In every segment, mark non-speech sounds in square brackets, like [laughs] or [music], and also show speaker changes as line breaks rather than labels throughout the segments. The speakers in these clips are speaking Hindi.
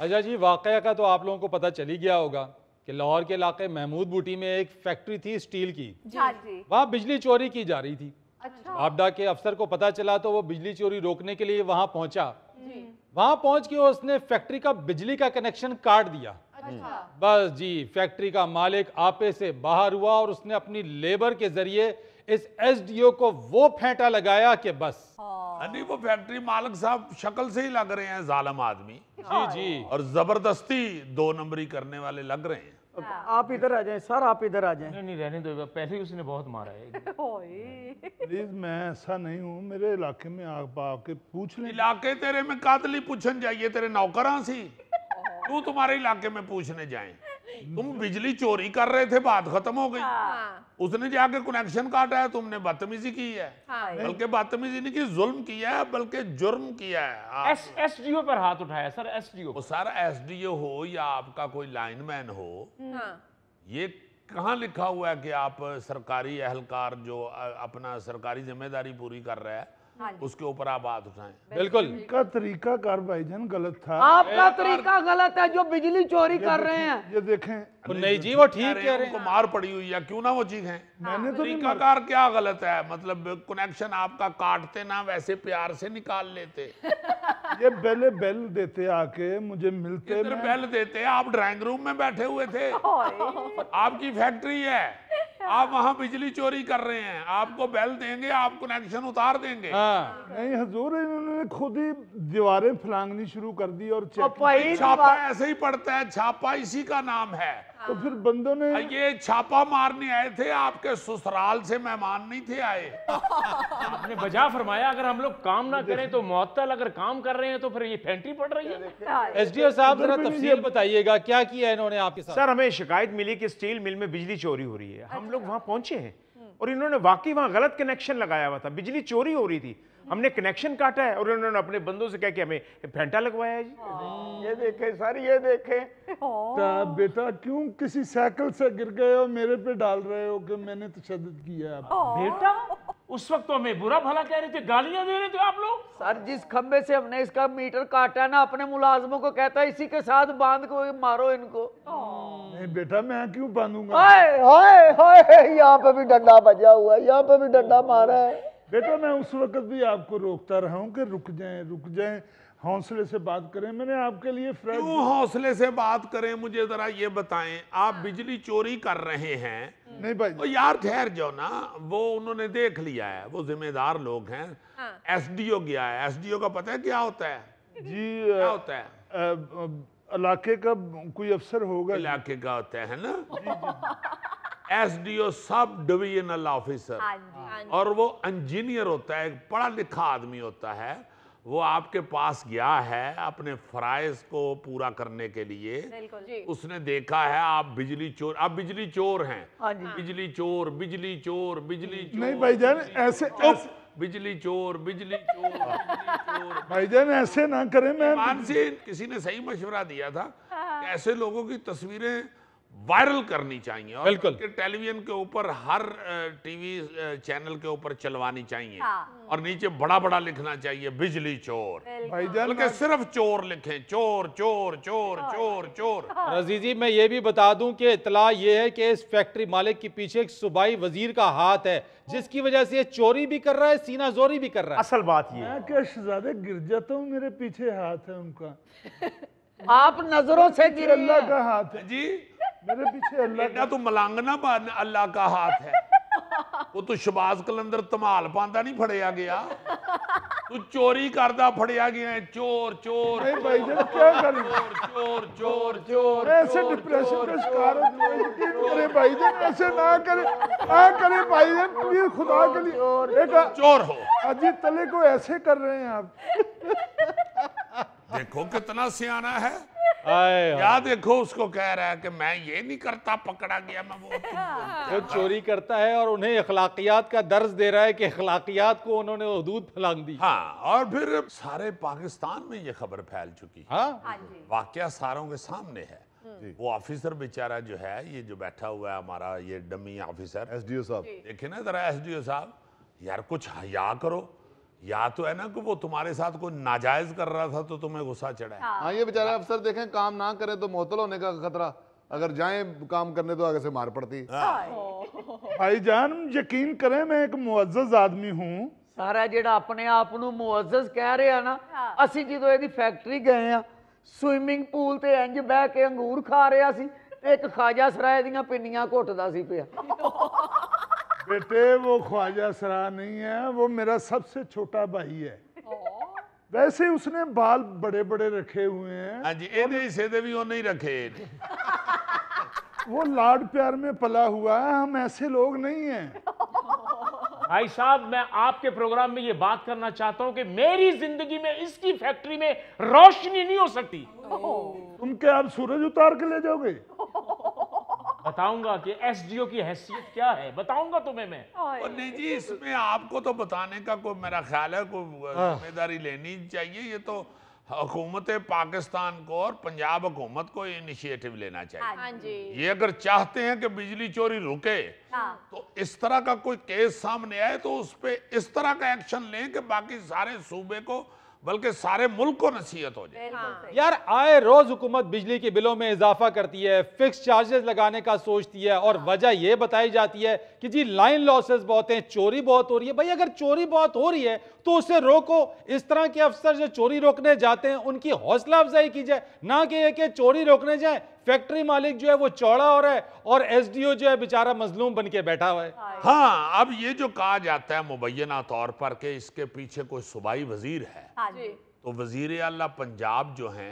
अच्छा जी वाक़ का तो आप लोगों को पता चली गया होगा कि लाहौर के इलाके महमूद बूटी में एक फैक्ट्री थी स्टील की हाँ वहाँ बिजली चोरी की जा रही थी अच्छा। आपडा के अफसर को पता चला तो वो बिजली चोरी रोकने के लिए वहाँ पहुँचा वहाँ पहुँच के उसने फैक्ट्री का बिजली का कनेक्शन काट दिया अच्छा। बस जी फैक्ट्री का मालिक आपे से बाहर हुआ और उसने अपनी लेबर के जरिए इस एस को वो फेंटा लगाया कि बस नहीं वो फैक्ट्री मालिक साहब शक्ल से ही लग रहे हैं जालम आदमी जी हाँ।
जी और जबरदस्ती दो नंबरी करने वाले लग रहे हैं
हाँ। आप इधर आ जाएं सर आप
इधर आ जाएं नहीं नहीं रहने दो पहले ही उसने बहुत मारा है [laughs] प्लीज मैं ऐसा नहीं हूँ मेरे इलाके में आप आके पूछ ले इलाके तेरे में कातली पूछन जाइए तेरे नौकरा
सी तू तुम्हारे इलाके में पूछने जाए तुम बिजली चोरी कर रहे थे बात खत्म हो गई हाँ। उसने जाके कनेक्शन काटा है तुमने बदतमीजी की है हाँ, बल्कि बदतमीजी नहीं की जुल्म किया है बल्कि जुर्म किया है हाँ। एस डी ओ पर हाथ उठाया sir S D O sir S D O हो या आपका कोई लाइनमैन हो हम्म। हाँ। ये कहा लिखा हुआ है कि आप सरकारी अहलकार जो अपना सरकारी जिम्मेदारी पूरी कर रहा है हाँ उसके ऊपर आप बात उठाएं बिल्कुल
का तरीका भाई भाईजन गलत था आपका तरीका गलत है जो बिजली चोरी कर रहे हैं ये देखें
तो नहीं जी वो ठीक कह रहे हैं
मार पड़ी हुई
है क्यों ना वो चीज है हाँ। मैंने तो तरीका कार क्या गलत है मतलब कनेक्शन आपका काटते ना वैसे प्यार से निकाल लेते [laughs]
ये बेल बेल देते आके मुझे मिलते बेल देते आप ड्राइंग रूम में बैठे हुए थे
आपकी फैक्ट्री है
[laughs] अच्छा। आप वहाँ
बिजली चोरी कर रहे हैं आपको बेल देंगे आप कनेक्शन उतार देंगे हाँ।
नहीं हजूर इन्होंने खुद ही दीवारें फलांगनी शुरू कर दी और छापा ऐसे ही पड़ता है छापा इसी का नाम है हाँ। तो फिर बंदों ने
ये छापा मारने आए थे आपके ससुराल से मेहमान नहीं थे आए आपने बजा
फरमाया अगर हम लोग काम ना करें तो मुअत्तल अगर काम कर रहे हैं तो फिर ये फेंट्री
पड़ रही है हाँ,
एसडीओ साहब जरा तफसील
बताइएगा क्या किया इन्होंने आपके साथ सर
हमें शिकायत मिली कि स्टील मिल में बिजली चोरी हो रही है हम अच्छा। लोग वहाँ पहुंचे हैं और इन्होंने वाकई वहां गलत कनेक्शन लगाया हुआ था बिजली चोरी हो रही थी हमने कनेक्शन काटा है और इन्होंने अपने बंदों से कह के हमें फेंटा लगवाया है
जी ये देखे सर ये देखे हाँ। बेटा क्यों किसी साइकिल से गिर गए हो मेरे पे डाल रहे हो कि मैंने तशद किया हाँ। बेटा
उस वक्त तो हमें बुरा भला कह रहे थे गालियां दे रहे थे आप लोग सर जिस खंबे से हमने इसका मीटर काटा ना अपने मुलाजमो को कहता है इसी के साथ बांध को मारो इनको हाँ।
नहीं बेटा मैं क्यों बांधूंगा यहाँ पे भी डंडा बजा हुआ है यहाँ पे भी डंडा मारा है बेटा मैं उस वक्त भी आपको रोकता रहा हूँ कि रुक जाए रुक जाए हौसले से बात करें मैंने आपके लिए क्यों हौसले
से बात करें मुझे जरा ये बताएं आप बिजली चोरी कर रहे हैं
नहीं भाई तो यार ठहर
जाओ ना वो उन्होंने देख लिया है वो जिम्मेदार लोग हैं हाँ। एसडीओ गया है एसडीओ का पता है क्या होता है जी क्या होता है इलाके का कोई अफसर होगा इलाके का होता है ना एस डी ओ सब डिविजनल ऑफिसर हाँ
हाँ और वो
इंजीनियर होता है पढ़ा लिखा आदमी होता है वो आपके पास गया है अपने फ़राइज को पूरा करने के लिए उसने देखा है आप बिजली चोर आप बिजली चोर हैं हाँ बिजली चोर बिजली चोर बिजली चोर नहीं भाई जान ऐसे, ऐसे बिजली चोर बिजली चोर,
भाई जान ऐसे ना करें मैं मानसी
किसी ने सही मशवरा दिया था हाँ। ऐसे लोगों की तस्वीरें वायरल करनी चाहिए और बिल्कुल टेलीविजन के ऊपर हर टीवी चैनल के ऊपर चलवानी चाहिए हाँ। और नीचे बड़ा बड़ा लिखना चाहिए बिजली चोर
बल्कि सिर्फ चोर लिखे चोर चोर चोर चोर चोर हाँ। रजी जी मैं ये भी बता दूं कि इतला ये है कि इस फैक्ट्री मालिक के पीछे एक सुबाई वजीर का हाथ है जिसकी वजह से ये चोरी भी कर रहा है सीना जोरी भी कर रहा है असल बात ये
क्या गिर जाता हूँ मेरे पीछे हाथ है उनका
[laughs] आप नजरों से गिर अल्लाह का हाथ है जी
मेरे पीछे अल्लाह तू तो मलंगना
अल्लाह का हाथ है वो तो शबाज कलंदर धमाल पाता नहीं फड़िया गया तू चोरी करता फड़िया गया चोर चोर नहीं भाई जरा क्या कर
चोर चोर चोर ऐसे डिप्रेशन का शिकार अरे भाई जान ऐसे ना करे ना करे भाई जान प्लीज खुदा के लिए बेटा चोर हो अजीत तले को ऐसे कर रहे हैं आप देखो
कितना सियाना
है याद
रखो उसको कह रहा है कि मैं ये नहीं
करता पकड़ा गया मैं वो वो [laughs] चोरी करता है और उन्हें अखलाकियात का दर्ज दे रहा है कि अखलाकियात को उन्होंने हदूद फैलांग दी हाँ और फिर सारे पाकिस्तान में ये खबर फैल चुकी है हाँ?
हाँ
वाक्य सारों के सामने है हम्म। वो ऑफिसर बेचारा जो है ये जो बैठा हुआ है हमारा ये डमी ऑफिसर एसडीओ साहब देखे ना जरा एसडीओ साहब यार कुछ हया करो या तो है ना कि वो तुम्हारे साथ कोई नाजायज कर रहा था तो तुम्हें गुस्सा चढ़ा है हाँ ये बेचारे
अफसर देखें काम ना करें तो मोहतल होने का खतरा अगर जाए काम करने तो आगे से मार पड़ती भाई जान यकीन करें मैं एक मुआजज आदमी हूँ सारा
ਜਿਹੜਾ अपने आप ਨੂੰ कह रहे हैं ना अस जो ਇਹਦੀ फैक्ट्री गए हैं स्विमिंग पूल से इंज बह के अंगूर खा ਰਿਹਾ एक खाजा सराय दिनिया ਸਰਾਏ सी ਪਿੰਨੀਆਂ
बेटे वो ख्वाजा सरा नहीं है वो मेरा सबसे छोटा भाई है वैसे उसने बाल बड़े बड़े रखे हुए हैं हाँ भी वो नहीं रखे वो लाड प्यार में पला हुआ है हम ऐसे लोग नहीं हैं
भाई साहब मैं आपके प्रोग्राम में ये बात करना चाहता हूँ कि मेरी जिंदगी में इसकी फैक्ट्री में रोशनी नहीं हो सकती
तुम क्या आप सूरज उतार के ले जाओगे बताऊंगा कि एसडीओ
की हैसियत क्या है बताऊंगा तुम्हें मैं नहीं जी इसमें आपको तो बताने का कोई मेरा ख्याल है कोई हाँ। जिम्मेदारी लेनी चाहिए ये तो हुकूमत पाकिस्तान को और पंजाब हुकूमत को इनिशिएटिव लेना चाहिए हाँ हाँ ये अगर चाहते हैं कि बिजली चोरी रुके तो इस तरह का कोई केस सामने आए तो उस पर इस तरह का एक्शन लें
कि बाकी सारे सूबे को बल्कि सारे मुल्क को नसीहत हो जाए हाँ। यार आए रोज हुकूमत बिजली के बिलों में इजाफा करती है फिक्स चार्जेस लगाने का सोचती है और हाँ। वजह यह बताई जाती है कि जी लाइन लॉसेस बहुत हैं चोरी बहुत हो रही है भाई अगर चोरी बहुत हो रही है तो उसे रोको इस तरह के अफसर जो चोरी रोकने जाते हैं उनकी हौसला अफजाई की जाए ना कि चोरी रोकने जाए फैक्ट्री मालिक जो है वो चौड़ा हो रहा है और एसडीओ जो है बेचारा मजलूम बन के बैठा हुआ
है हाँ अब ये जो कहा जाता है मुबैना तौर पर के इसके पीछे कोई सुबाई वजीर है हाँ तो वजीर अला पंजाब जो है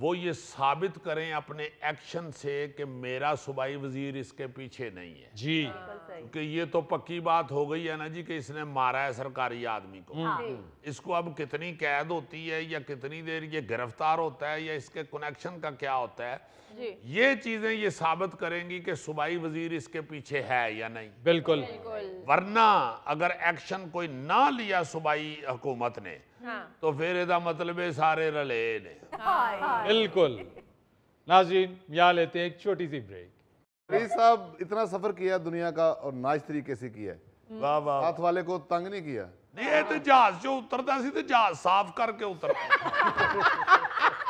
वो ये साबित करें अपने एक्शन से कि मेरा सुबाई वजीर इसके पीछे नहीं है जी हाँ। कि ये तो पक्की बात हो गई है ना जी कि इसने मारा है सरकारी आदमी को हाँ। हम्म। इसको अब कितनी कैद होती है या कितनी देर ये गिरफ्तार होता है या इसके कनेक्शन का क्या होता है ये चीजें ये साबित करेंगी कि सुबाई वजीर इसके पीछे है या नहीं बिल्कुल, वरना अगर एक्शन कोई ना लिया सुबाई हुकूमत ने हाँ। तो फिर ए मतलब सारे रले ने बिल्कुल
नाजीन यहाँ लेते हैं एक छोटी सी ब्रेक तो साहब इतना सफर किया दुनिया का और नाच तरीके से किया वाह वाह वाले को तंग नहीं किया नहीं तो जहाज जो उतरता सी तो जहाज साफ करके उतरता [laughs]